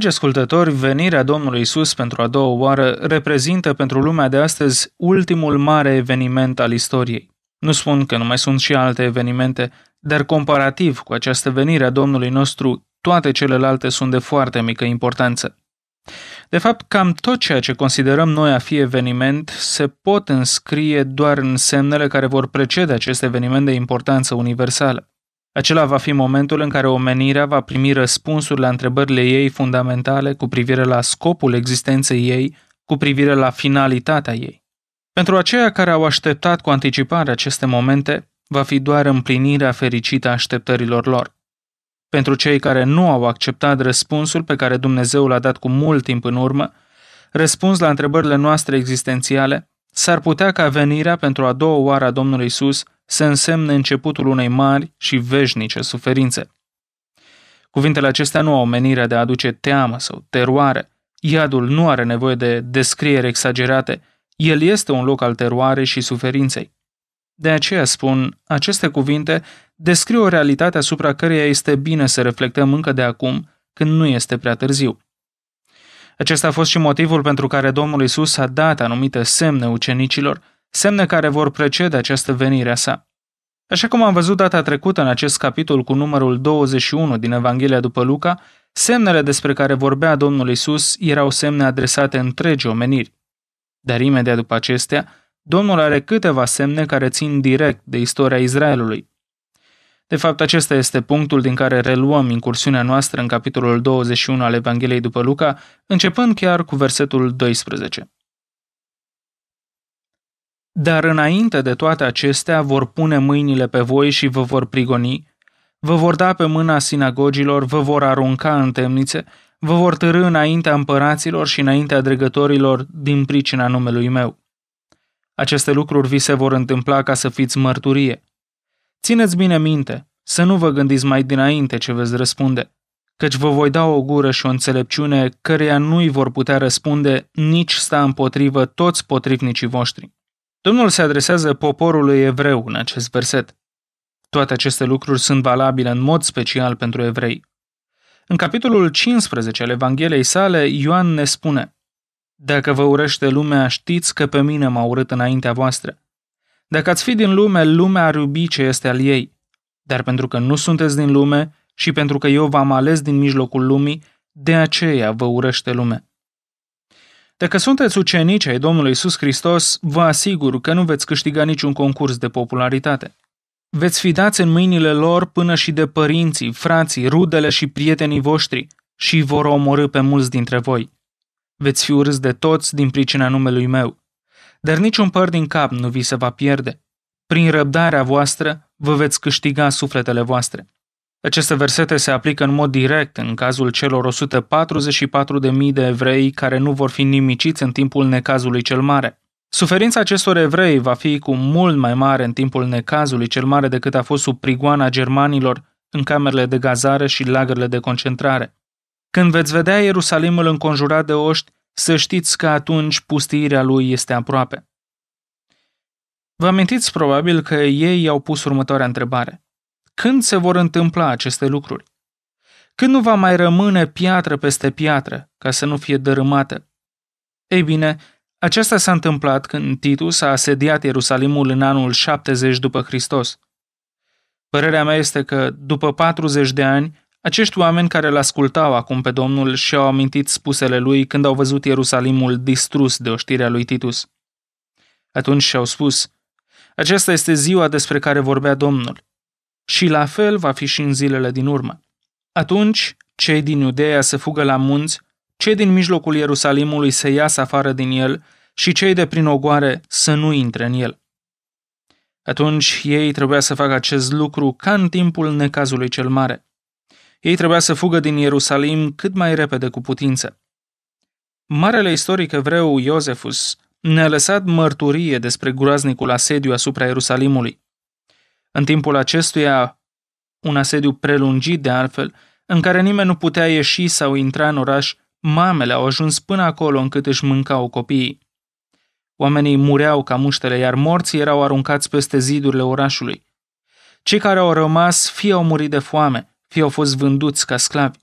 Dragi ascultători, venirea Domnului Isus pentru a doua oară reprezintă pentru lumea de astăzi ultimul mare eveniment al istoriei. Nu spun că nu mai sunt și alte evenimente, dar comparativ cu această venire a Domnului nostru, toate celelalte sunt de foarte mică importanță. De fapt, cam tot ceea ce considerăm noi a fi eveniment se pot înscrie doar în semnele care vor precede acest eveniment de importanță universală. Acela va fi momentul în care omenirea va primi răspunsuri la întrebările ei fundamentale cu privire la scopul existenței ei, cu privire la finalitatea ei. Pentru aceia care au așteptat cu anticipare aceste momente, va fi doar împlinirea fericită a așteptărilor lor. Pentru cei care nu au acceptat răspunsul pe care Dumnezeu l-a dat cu mult timp în urmă, răspuns la întrebările noastre existențiale, s-ar putea ca venirea pentru a doua oară a Domnului Isus să însemne începutul unei mari și veșnice suferințe. Cuvintele acestea nu au menirea de a aduce teamă sau teroare. Iadul nu are nevoie de descrieri exagerate. El este un loc al teroare și suferinței. De aceea spun, aceste cuvinte descriu o realitate asupra căreia este bine să reflectăm încă de acum, când nu este prea târziu. Acesta a fost și motivul pentru care Domnul Isus a dat anumite semne ucenicilor – semne care vor precede această venire a sa. Așa cum am văzut data trecută în acest capitol cu numărul 21 din Evanghelia după Luca, semnele despre care vorbea Domnul Isus erau semne adresate întregi omeniri. Dar imediat după acestea, Domnul are câteva semne care țin direct de istoria Israelului. De fapt, acesta este punctul din care reluăm incursiunea noastră în capitolul 21 al Evangheliei după Luca, începând chiar cu versetul 12. Dar înainte de toate acestea vor pune mâinile pe voi și vă vor prigoni, vă vor da pe mâna sinagogilor, vă vor arunca în temnițe, vă vor târâ înaintea împăraților și înaintea dregătorilor din pricina numelui meu. Aceste lucruri vi se vor întâmpla ca să fiți mărturie. Țineți bine minte, să nu vă gândiți mai dinainte ce veți răspunde, căci vă voi da o gură și o înțelepciune căreia nu-i vor putea răspunde nici sta împotrivă toți potrivnicii voștri. Domnul se adresează poporului evreu în acest verset. Toate aceste lucruri sunt valabile în mod special pentru evrei. În capitolul 15 al Evangheliei sale, Ioan ne spune Dacă vă urește lumea, știți că pe mine m-a urât înaintea voastră. Dacă ați fi din lume, lumea ar iubi ce este al ei. Dar pentru că nu sunteți din lume și pentru că eu v-am ales din mijlocul lumii, de aceea vă urește lumea. Dacă sunteți ucenici ai Domnului Isus Hristos, vă asigur că nu veți câștiga niciun concurs de popularitate. Veți fi dați în mâinile lor până și de părinții, frații, rudele și prietenii voștri și vor omorâ pe mulți dintre voi. Veți fi urâți de toți din pricina numelui meu. Dar niciun păr din cap nu vi se va pierde. Prin răbdarea voastră vă veți câștiga sufletele voastre. Aceste versete se aplică în mod direct în cazul celor 144.000 de evrei care nu vor fi nimiciți în timpul necazului cel mare. Suferința acestor evrei va fi cu mult mai mare în timpul necazului cel mare decât a fost sub prigoana germanilor în camerele de gazare și lagările de concentrare. Când veți vedea Ierusalimul înconjurat de oști, să știți că atunci pustirea lui este aproape. Vă amintiți probabil că ei i-au pus următoarea întrebare. Când se vor întâmpla aceste lucruri? Când nu va mai rămâne piatră peste piatră, ca să nu fie dărâmată? Ei bine, aceasta s-a întâmplat când Titus a asediat Ierusalimul în anul 70 după Hristos. Părerea mea este că, după 40 de ani, acești oameni care îl ascultau acum pe Domnul și-au amintit spusele lui când au văzut Ierusalimul distrus de oștirea lui Titus. Atunci și-au spus, aceasta este ziua despre care vorbea Domnul. Și la fel va fi și în zilele din urmă. Atunci, cei din Iudeea să fugă la munți, cei din mijlocul Ierusalimului să iasă afară din el și cei de prin ogoare să nu intre în el. Atunci ei trebuia să facă acest lucru ca în timpul necazului cel mare. Ei trebuia să fugă din Ierusalim cât mai repede cu putință. Marele istoric evreu Iosefus ne-a lăsat mărturie despre groaznicul asediu asupra Ierusalimului. În timpul acestuia, un asediu prelungit de altfel, în care nimeni nu putea ieși sau intra în oraș, mamele au ajuns până acolo încât își mâncau copiii. Oamenii mureau ca muștele, iar morții erau aruncați peste zidurile orașului. Cei care au rămas fie au murit de foame, fie au fost vânduți ca sclavi.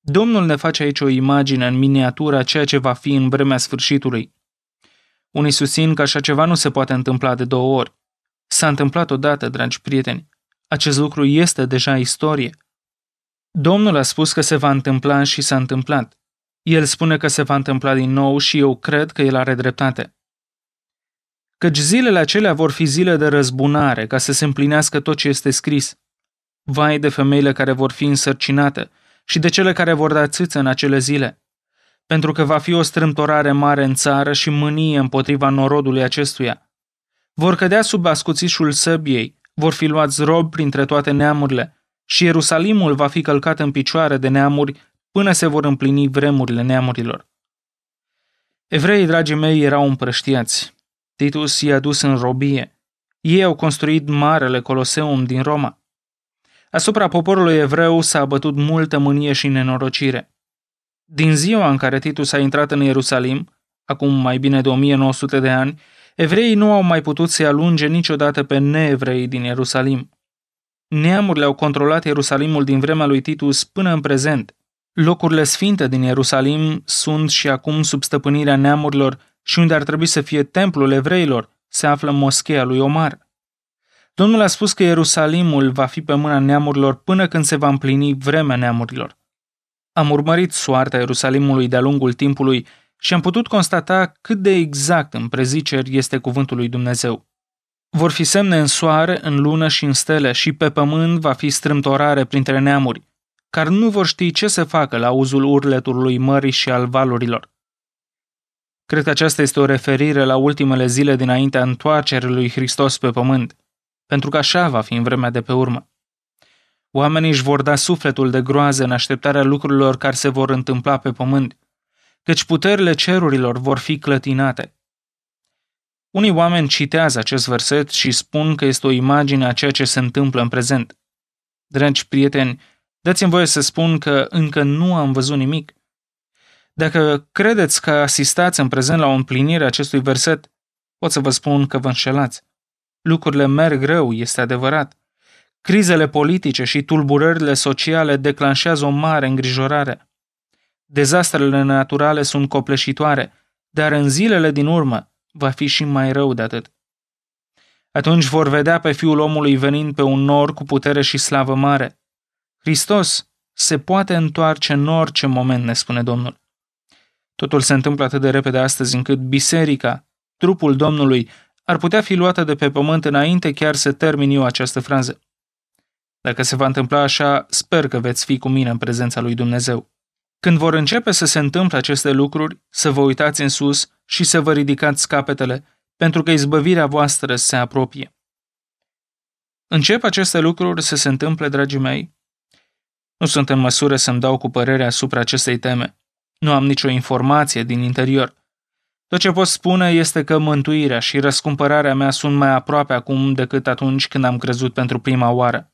Domnul ne face aici o imagine în miniatura ceea ce va fi în vremea sfârșitului. Unii susțin că așa ceva nu se poate întâmpla de două ori. S-a întâmplat odată, dragi prieteni. Acest lucru este deja istorie. Domnul a spus că se va întâmpla și s-a întâmplat. El spune că se va întâmpla din nou și eu cred că el are dreptate. Căci zilele acelea vor fi zile de răzbunare, ca să se împlinească tot ce este scris. Vai de femeile care vor fi însărcinate și de cele care vor da țâță în acele zile. Pentru că va fi o strâmtorare mare în țară și mânie împotriva norodului acestuia vor cădea sub ascuțișul săbiei, vor fi luați rob printre toate neamurile și Ierusalimul va fi călcat în picioare de neamuri până se vor împlini vremurile neamurilor. Evreii, dragii mei, erau împrăștiați. Titus i-a dus în robie. Ei au construit marele Coloseum din Roma. Asupra poporului evreu s-a abătut multă mânie și nenorocire. Din ziua în care Titus a intrat în Ierusalim, acum mai bine de 1900 de ani, Evreii nu au mai putut să-i alunge niciodată pe neevrei din Ierusalim. Neamurile au controlat Ierusalimul din vremea lui Titus până în prezent. Locurile sfinte din Ierusalim sunt și acum sub stăpânirea neamurilor și unde ar trebui să fie templul evreilor, se află moschea lui Omar. Domnul a spus că Ierusalimul va fi pe mâna neamurilor până când se va împlini vremea neamurilor. Am urmărit soarta Ierusalimului de-a lungul timpului și am putut constata cât de exact în preziceri este cuvântul lui Dumnezeu. Vor fi semne în soare, în lună și în stele și pe pământ va fi strâmtorare printre neamuri, care nu vor ști ce să facă la uzul urletului mării și al valurilor. Cred că aceasta este o referire la ultimele zile dinaintea întoarcerii lui Hristos pe pământ, pentru că așa va fi în vremea de pe urmă. Oamenii își vor da sufletul de groază în așteptarea lucrurilor care se vor întâmpla pe pământ – căci puterile cerurilor vor fi clătinate. Unii oameni citează acest verset și spun că este o imagine a ceea ce se întâmplă în prezent. Dragi prieteni, dați-mi voie să spun că încă nu am văzut nimic. Dacă credeți că asistați în prezent la o împlinire a acestui verset, pot să vă spun că vă înșelați. Lucrurile merg greu, este adevărat. Crizele politice și tulburările sociale declanșează o mare îngrijorare. Dezastrele naturale sunt copleșitoare, dar în zilele din urmă va fi și mai rău de atât. Atunci vor vedea pe Fiul omului venind pe un nor cu putere și slavă mare. Hristos se poate întoarce în orice moment, ne spune Domnul. Totul se întâmplă atât de repede astăzi încât biserica, trupul Domnului, ar putea fi luată de pe pământ înainte chiar să termin eu această frază. Dacă se va întâmpla așa, sper că veți fi cu mine în prezența lui Dumnezeu. Când vor începe să se întâmple aceste lucruri, să vă uitați în sus și să vă ridicați capetele, pentru că izbăvirea voastră se apropie. Încep aceste lucruri să se întâmple, dragii mei? Nu sunt în măsură să-mi dau cu părere asupra acestei teme. Nu am nicio informație din interior. Tot ce pot spune este că mântuirea și răscumpărarea mea sunt mai aproape acum decât atunci când am crezut pentru prima oară.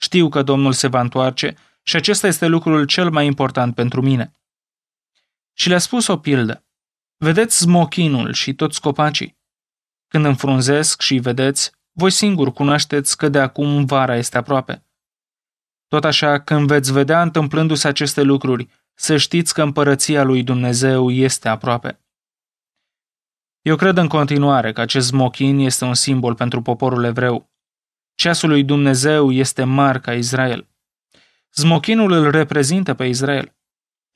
Știu că Domnul se va întoarce și acesta este lucrul cel mai important pentru mine. Și le-a spus o pildă. Vedeți smochinul și toți copacii. Când înfrunzesc și vedeți, voi singur cunoașteți că de acum vara este aproape. Tot așa, când veți vedea întâmplându-se aceste lucruri, să știți că împărăția lui Dumnezeu este aproape. Eu cred în continuare că acest smochin este un simbol pentru poporul evreu. Ceasul lui Dumnezeu este marca Israel. Smochinul îl reprezintă pe Israel.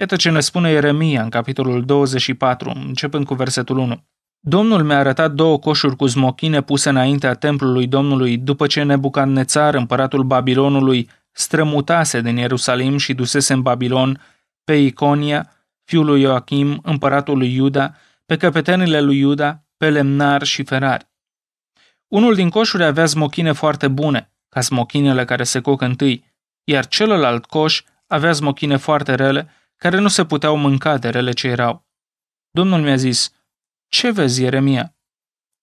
Iată ce ne spune Ieremia în capitolul 24, începând cu versetul 1. Domnul mi-a arătat două coșuri cu smochine puse înaintea templului Domnului, după ce Nebucadnețar, împăratul Babilonului, strămutase din Ierusalim și dusese în Babilon pe Iconia, fiul lui Ioachim, împăratul lui Iuda, pe căpetenile lui Iuda, pe lemnar și ferari. Unul din coșuri avea smochine foarte bune, ca smochinele care se coc întâi, iar celălalt coș avea smochine foarte rele, care nu se puteau mânca de rele ce erau. Domnul mi-a zis, ce vezi, Ieremia?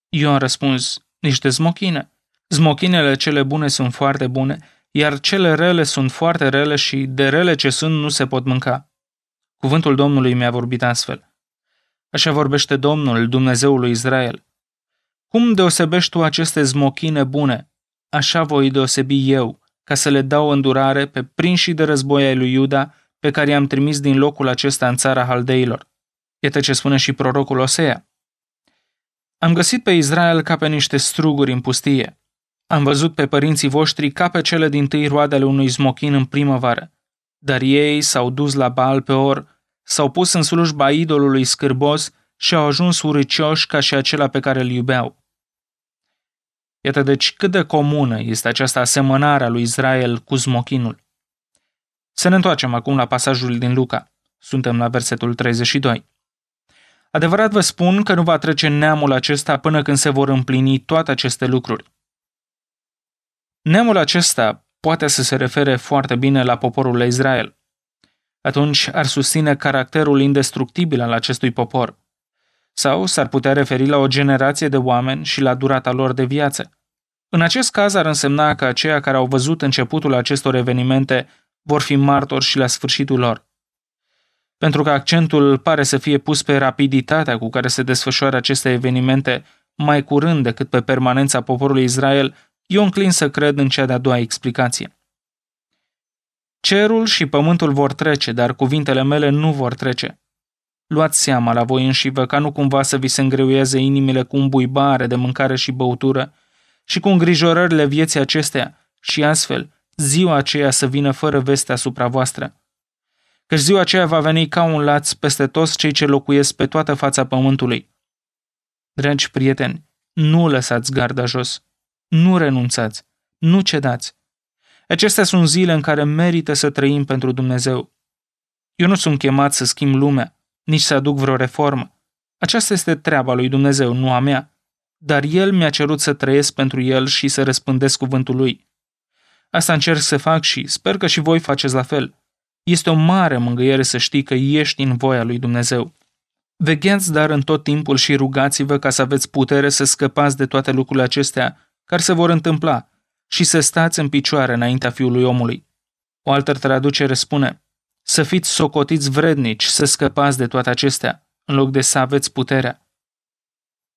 Eu am răspuns, niște smochine. Zmochinele cele bune sunt foarte bune, iar cele rele sunt foarte rele și de rele ce sunt nu se pot mânca. Cuvântul Domnului mi-a vorbit astfel. Așa vorbește Domnul, Dumnezeul lui Israel. Cum deosebești tu aceste zmochine bune? Așa voi deosebi eu, ca să le dau îndurare pe prinșii de război ai lui Iuda, pe care i-am trimis din locul acesta în țara haldeilor. Iată ce spune și prorocul Osea. Am găsit pe Israel ca pe niște struguri în pustie. Am văzut pe părinții voștri ca pe cele din tâi roadele unui smochin în primăvară. Dar ei s-au dus la bal pe or, s-au pus în slujba idolului scârbos și au ajuns urâcioși ca și acela pe care îl iubeau. Iată deci cât de comună este această asemănare a lui Israel cu smochinul. Să ne întoarcem acum la pasajul din Luca. Suntem la versetul 32. Adevărat vă spun că nu va trece neamul acesta până când se vor împlini toate aceste lucruri. Neamul acesta poate să se refere foarte bine la poporul Israel. Atunci ar susține caracterul indestructibil al acestui popor – sau s-ar putea referi la o generație de oameni și la durata lor de viață. În acest caz ar însemna că aceia care au văzut începutul acestor evenimente vor fi martori și la sfârșitul lor. Pentru că accentul pare să fie pus pe rapiditatea cu care se desfășoară aceste evenimente mai curând decât pe permanența poporului Israel, eu înclin să cred în cea de-a doua explicație. Cerul și pământul vor trece, dar cuvintele mele nu vor trece. Luați seama la voi înșivă ca nu cumva să vi se îngreuieze inimile cu un buibare de mâncare și băutură și cu îngrijorările vieții acestea și astfel ziua aceea să vină fără veste asupra voastră. Căci ziua aceea va veni ca un laț peste toți cei ce locuiesc pe toată fața pământului. Dragi prieteni, nu lăsați garda jos, nu renunțați, nu cedați. Acestea sunt zile în care merită să trăim pentru Dumnezeu. Eu nu sunt chemat să schimb lumea, nici să aduc vreo reformă. Aceasta este treaba lui Dumnezeu, nu a mea. Dar El mi-a cerut să trăiesc pentru El și să răspândesc cuvântul Lui. Asta încerc să fac și sper că și voi faceți la fel. Este o mare mângâiere să știi că ești în voia lui Dumnezeu. Vegheați dar în tot timpul și rugați-vă ca să aveți putere să scăpați de toate lucrurile acestea care se vor întâmpla și să stați în picioare înaintea Fiului Omului. O altă traducere spune, să fiți socotiți vrednici, să scăpați de toate acestea, în loc de să aveți puterea.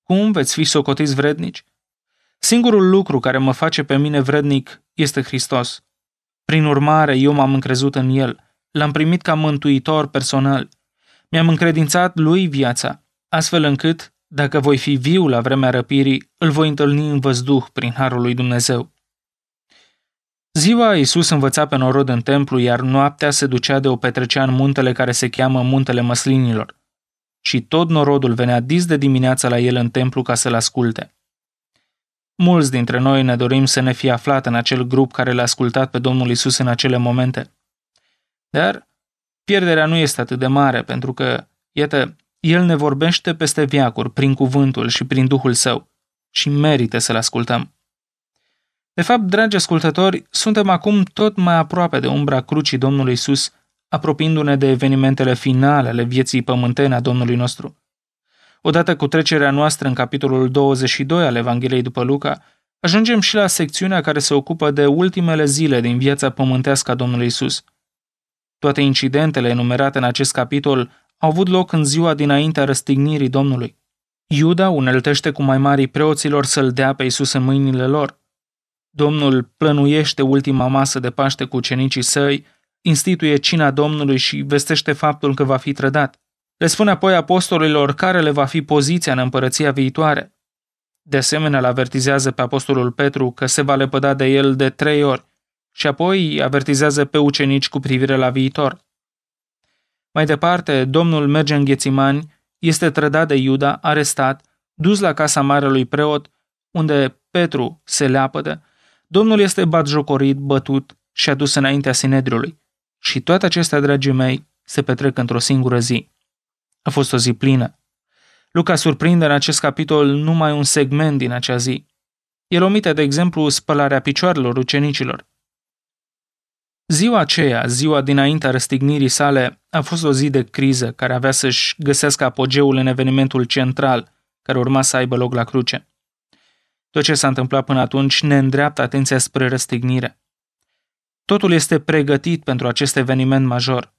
Cum veți fi socotiți vrednici? Singurul lucru care mă face pe mine vrednic este Hristos. Prin urmare, eu m-am încrezut în El, l-am primit ca mântuitor personal. Mi-am încredințat lui viața, astfel încât, dacă voi fi viu la vremea răpirii, îl voi întâlni în văzduh prin harul lui Dumnezeu. Ziua Iisus învăța pe norod în templu, iar noaptea se ducea de o petrecea în muntele care se cheamă Muntele Măslinilor. Și tot norodul venea dis de dimineața la el în templu ca să-l asculte. Mulți dintre noi ne dorim să ne fi aflat în acel grup care l-a ascultat pe Domnul Isus în acele momente. Dar pierderea nu este atât de mare, pentru că, iată, El ne vorbește peste viacuri prin cuvântul și prin Duhul Său și merită să-L ascultăm. De fapt, dragi ascultători, suntem acum tot mai aproape de umbra crucii Domnului Isus, apropiindu-ne de evenimentele finale ale vieții pământene a Domnului nostru. Odată cu trecerea noastră în capitolul 22 al Evangheliei după Luca, ajungem și la secțiunea care se ocupă de ultimele zile din viața pământească a Domnului Isus. Toate incidentele enumerate în acest capitol au avut loc în ziua dinaintea răstignirii Domnului. Iuda uneltește cu mai mari preoților să-l dea pe Isus în mâinile lor. Domnul plănuiește ultima masă de Paște cu ucenicii săi, instituie cina Domnului și vestește faptul că va fi trădat. Le spune apoi apostolilor care le va fi poziția în împărăția viitoare. De asemenea, îl avertizează pe apostolul Petru că se va lepăda de el de trei ori și apoi avertizează pe ucenici cu privire la viitor. Mai departe, Domnul merge în Ghețimani, este trădat de Iuda, arestat, dus la casa marelui preot, unde Petru se leapădă Domnul este batjocorit, bătut și adus înaintea Sinedriului. Și toate acestea, dragii mei, se petrec într-o singură zi. A fost o zi plină. Luca surprinde în acest capitol numai un segment din acea zi. El omite, de exemplu, spălarea picioarelor ucenicilor. Ziua aceea, ziua dinaintea răstignirii sale, a fost o zi de criză care avea să-și găsească apogeul în evenimentul central care urma să aibă loc la cruce. Tot ce s-a întâmplat până atunci ne îndreaptă atenția spre răstignire. Totul este pregătit pentru acest eveniment major.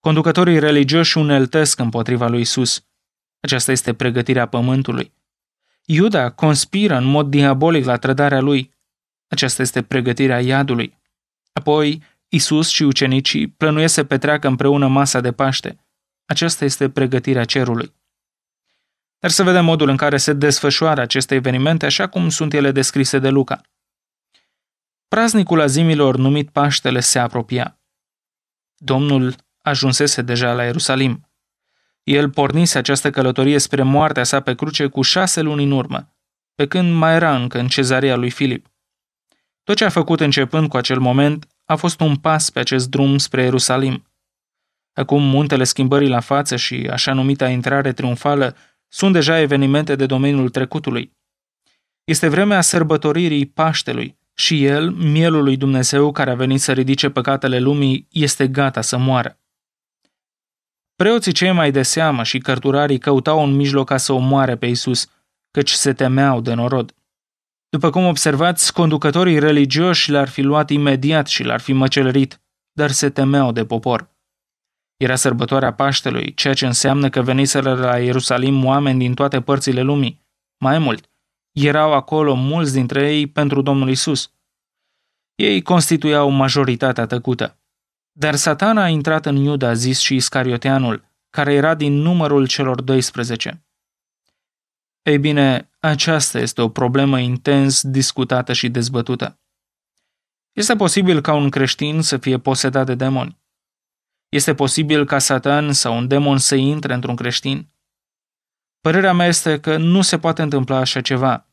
Conducătorii religioși uneltesc împotriva lui Isus. Aceasta este pregătirea pământului. Iuda conspiră în mod diabolic la trădarea lui. Aceasta este pregătirea iadului. Apoi, Isus și ucenicii plănuiesc să petreacă împreună masa de Paște. Aceasta este pregătirea cerului. Dar să vedem modul în care se desfășoară aceste evenimente așa cum sunt ele descrise de Luca. Praznicul azimilor numit Paștele se apropia. Domnul ajunsese deja la Ierusalim. El pornise această călătorie spre moartea sa pe cruce cu șase luni în urmă, pe când mai era încă în cezarea lui Filip. Tot ce a făcut începând cu acel moment a fost un pas pe acest drum spre Ierusalim. Acum muntele schimbării la față și așa numita intrare triumfală sunt deja evenimente de domeniul trecutului. Este vremea sărbătoririi Paștelui și el, mielul lui Dumnezeu care a venit să ridice păcatele lumii, este gata să moară. Preoții cei mai de seamă și cărturarii căutau un mijloc ca să omoare pe Isus, căci se temeau de norod. După cum observați, conducătorii religioși l-ar fi luat imediat și l-ar fi măcelărit, dar se temeau de popor. Era sărbătoarea Paștelui, ceea ce înseamnă că veniseră la Ierusalim oameni din toate părțile lumii. Mai mult, erau acolo mulți dintre ei pentru Domnul Isus. Ei constituiau majoritatea tăcută. Dar satana a intrat în Iuda, zis și Iscarioteanul, care era din numărul celor 12. Ei bine, aceasta este o problemă intens discutată și dezbătută. Este posibil ca un creștin să fie posedat de demoni. Este posibil ca Satan sau un demon să intre într-un creștin? Părerea mea este că nu se poate întâmpla așa ceva,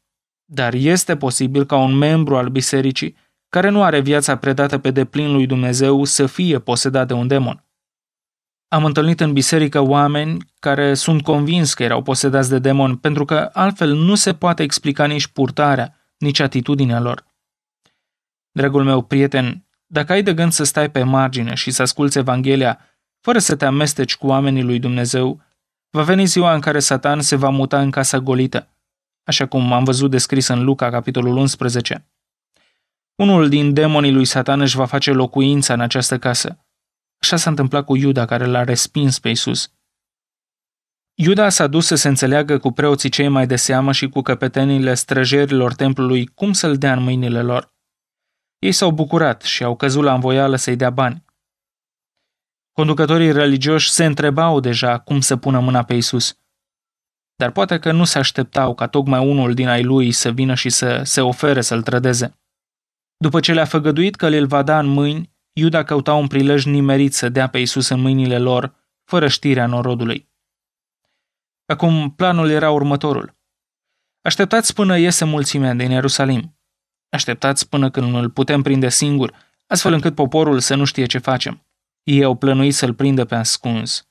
dar este posibil ca un membru al bisericii care nu are viața predată pe deplin lui Dumnezeu să fie posedat de un demon. Am întâlnit în biserică oameni care sunt convins că erau posedați de demon, pentru că altfel nu se poate explica nici purtarea, nici atitudinea lor. Dragul meu prieten, dacă ai de gând să stai pe margine și să asculți Evanghelia, fără să te amesteci cu oamenii lui Dumnezeu, va veni ziua în care Satan se va muta în casa golită, așa cum am văzut descris în Luca, capitolul 11. Unul din demonii lui Satan își va face locuința în această casă. Așa s-a întâmplat cu Iuda, care l-a respins pe Isus. Iuda s-a dus să se înțeleagă cu preoții cei mai de seamă și cu căpetenile străjerilor templului cum să-l dea în mâinile lor. Ei s-au bucurat și au căzut la învoială să-i dea bani. Conducătorii religioși se întrebau deja cum să pună mâna pe Isus. Dar poate că nu se așteptau ca tocmai unul din ai lui să vină și să se ofere să-l trădeze. După ce le-a făgăduit că le-l va da în mâini, Iuda căuta un prilej nimerit să dea pe Isus în mâinile lor, fără știrea norodului. Acum, planul era următorul. Așteptați până iese mulțimea din Ierusalim. Așteptați până când îl putem prinde singur, astfel încât poporul să nu știe ce facem. Ei au plănuit să-l prindă pe ascuns.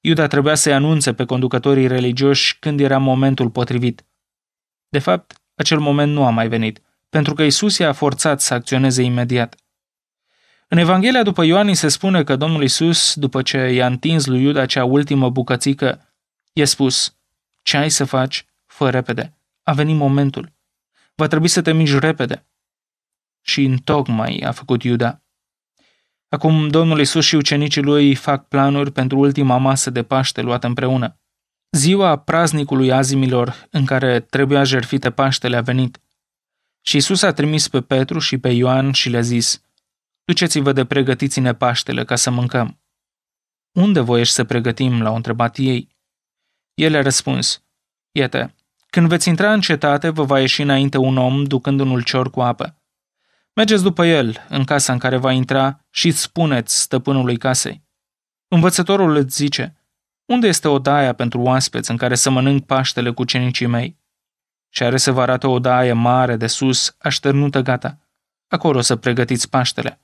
Iuda trebuia să-i anunțe pe conducătorii religioși când era momentul potrivit. De fapt, acel moment nu a mai venit, pentru că Isus i-a forțat să acționeze imediat. În Evanghelia după Ioan se spune că Domnul Isus, după ce i-a întins lui Iuda cea ultimă bucățică, i-a spus, ce ai să faci, fă repede, a venit momentul. Va trebui să te miști repede. Și întocmai a făcut Iuda. Acum Domnul Isus și ucenicii lui fac planuri pentru ultima masă de Paște luată împreună. Ziua praznicului azimilor în care trebuia jerfite Paștele a venit. Și Isus a trimis pe Petru și pe Ioan și le-a zis, Duceți-vă de pregătiți-ne Paștele ca să mâncăm. Unde voiești să pregătim? l-au întrebat ei. El a răspuns, Iată. Când veți intra în cetate, vă va ieși înainte un om ducând un ulcior cu apă. Mergeți după el, în casa în care va intra, și spuneți stăpânului casei. Învățătorul îți zice, unde este odaia pentru oaspeți în care să mănânc paștele cu cenicii mei? Și are să vă arate o daie mare de sus, așternută gata. Acolo să pregătiți paștele.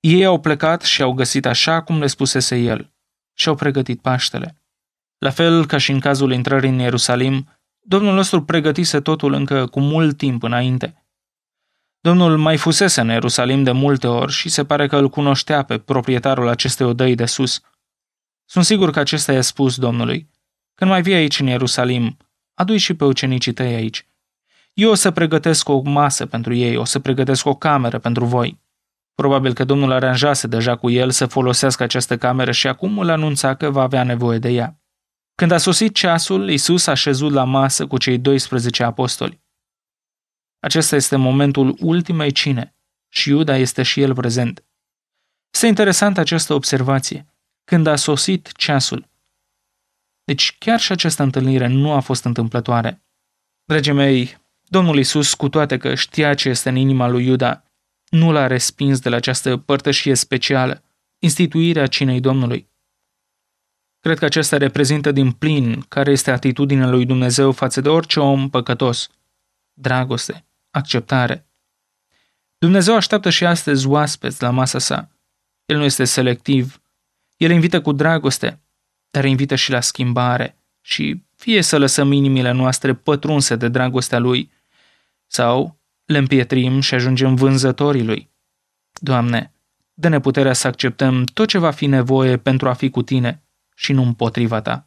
Ei au plecat și au găsit așa cum le spusese el și au pregătit paștele. La fel ca și în cazul intrării în Ierusalim, Domnul nostru pregătise totul încă cu mult timp înainte. Domnul mai fusese în Ierusalim de multe ori și se pare că îl cunoștea pe proprietarul acestei odăi de sus. Sunt sigur că acesta i-a spus Domnului, când mai vii aici în Ierusalim, adu și pe ucenicii tăi aici. Eu o să pregătesc o masă pentru ei, o să pregătesc o cameră pentru voi. Probabil că Domnul aranjase deja cu el să folosească această cameră și acum îl anunța că va avea nevoie de ea. Când a sosit ceasul, Isus a șezut la masă cu cei 12 apostoli. Acesta este momentul ultimei cine și Iuda este și el prezent. Este interesantă această observație. Când a sosit ceasul. Deci chiar și această întâlnire nu a fost întâmplătoare. Dragii mei, Domnul Isus, cu toate că știa ce este în inima lui Iuda, nu l-a respins de la această părtășie specială, instituirea cinei Domnului. Cred că acesta reprezintă din plin care este atitudinea lui Dumnezeu față de orice om păcătos. Dragoste, acceptare. Dumnezeu așteaptă și astăzi oaspeți la masa sa. El nu este selectiv. El invită cu dragoste, dar invită și la schimbare și fie să lăsăm inimile noastre pătrunse de dragostea lui, sau le împietrim și ajungem vânzătorii lui. Doamne, dă-ne puterea să acceptăm tot ce va fi nevoie pentru a fi cu tine – și nu împotriva ta.